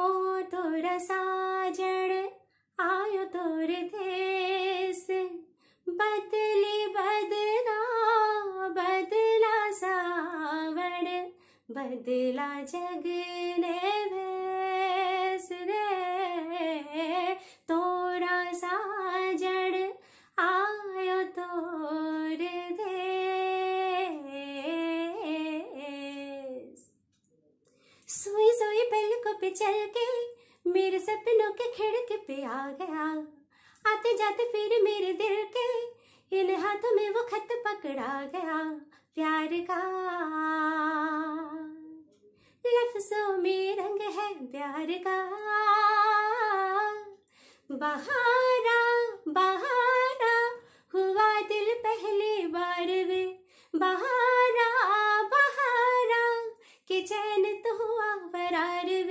ओ तोर साजण आयो तोर देस बदली बदला बदला सावण बदला जग ने भेस रे तोरा साजण आयो तोर दे सुई पलकों पे चल के मेरे सपनों के खिड़के पे आ गया आते जाते फिर मेरे दिल के इन हाथों में वो खत पकड़ा गया प्यार का लफ्जों में रंग है प्यार का बहारा बहारा हुआ दिल पहले बार वे बहारा बहारा के चैन तो हुआ யார்